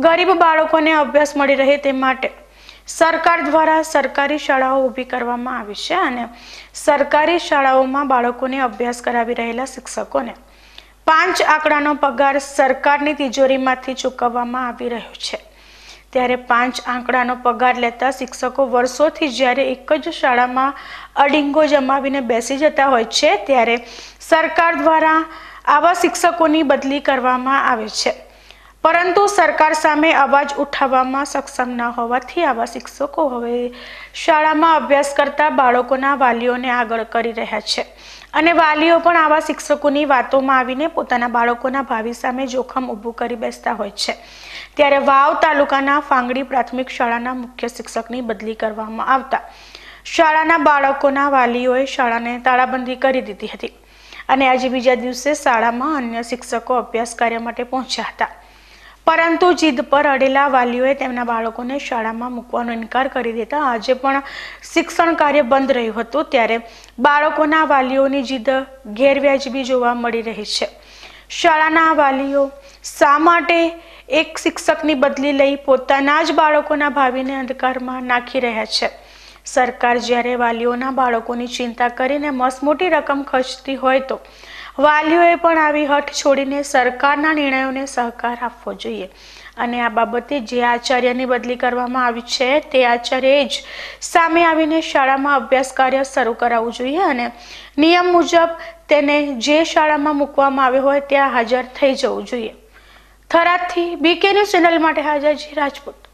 ગરીબ બાળકોને અભ્યાસ મળી રહે તે માટે સરકાર દ્વારા સરકારી શાળાઓ ઊભી કરવામાં આવી છે અને સરકારી શાળાઓમાં બાળકોને અભ્યાસ કરાવી રહેલા શિક્ષકોને પાંચ આંકડાનો પગાર સરકારની તિજોરીમાંથી ચૂકવવામાં આવી રહ્યો છે ત્યારે પાંચ આંકડાનો પગાર લેતા શિક્ષકો વર્ષોથી જ્યારે એક જ શાળામાં અડિંગો જમાવીને બેસી જતા હોય છે ત્યારે સરકાર દ્વારા આવા શિક્ષકોની બદલી કરવામાં આવે છે પરંતુ સરકાર સામે અવાજ ઉઠાવવામાં સક્ષમ ન હોવાથી આવા શિક્ષકો હવે શાળામાં અભ્યાસ કરતા બાળકોના વાલીઓને આગળ કરી રહ્યા છે અને વાલીઓ પણ આવા શિક્ષકોની વાતોમાં આવીને પોતાના બાળકોના ભાવિ સામે જોખમ ઊભું કરી બેસતા હોય છે ત્યારે વાવ તાલુકાના ફાંગડી પ્રાથમિક શાળાના મુખ્ય શિક્ષકની બદલી કરવામાં આવતા શાળાના બાળકોના વાલીઓએ શાળાને તાળાબંધી કરી દીધી હતી અને આજે બીજા દિવસે શાળામાં અન્ય શિક્ષકો અભ્યાસ કાર્ય માટે પહોંચ્યા હતા પરંતુ જીદ પર અડેલા વાલીઓએ તેમના બાળકોને શાળામાં મૂકવાનો ઇનકાર કરી દેતા આજે પણ શિક્ષણ કાર્ય બંધ રહ્યું હતું ત્યારે બાળકોના વાલીઓની જીદ ગેરવ્યાજબી જોવા મળી રહી છે શાળાના વાલીઓ શા માટે એક શિક્ષકની બદલી લઈ પોતાના જ બાળકોના ભાવિને અંધકારમાં નાખી રહ્યા છે સરકાર જ્યારે વાલીઓના બાળકોની ચિંતા કરીને મસમોટી રકમ ખર્ચતી હોય તો વાલીઓએ પણ આવી હઠ છોડીને સરકારના નિર્ણયોને સહકાર આપવો જોઈએ અને આ બાબતે જે આચાર્યની બદલી કરવામાં આવી છે તે આચાર્યએ જ સામે આવીને શાળામાં અભ્યાસ કાર્ય શરૂ કરાવવું જોઈએ અને નિયમ મુજબ તેને જે શાળામાં મૂકવામાં આવ્યો હોય ત્યાં હાજર થઈ જવું જોઈએ થરાદથી બીકે ન્યૂઝ ચેનલ માટે હાજર છે રાજપૂત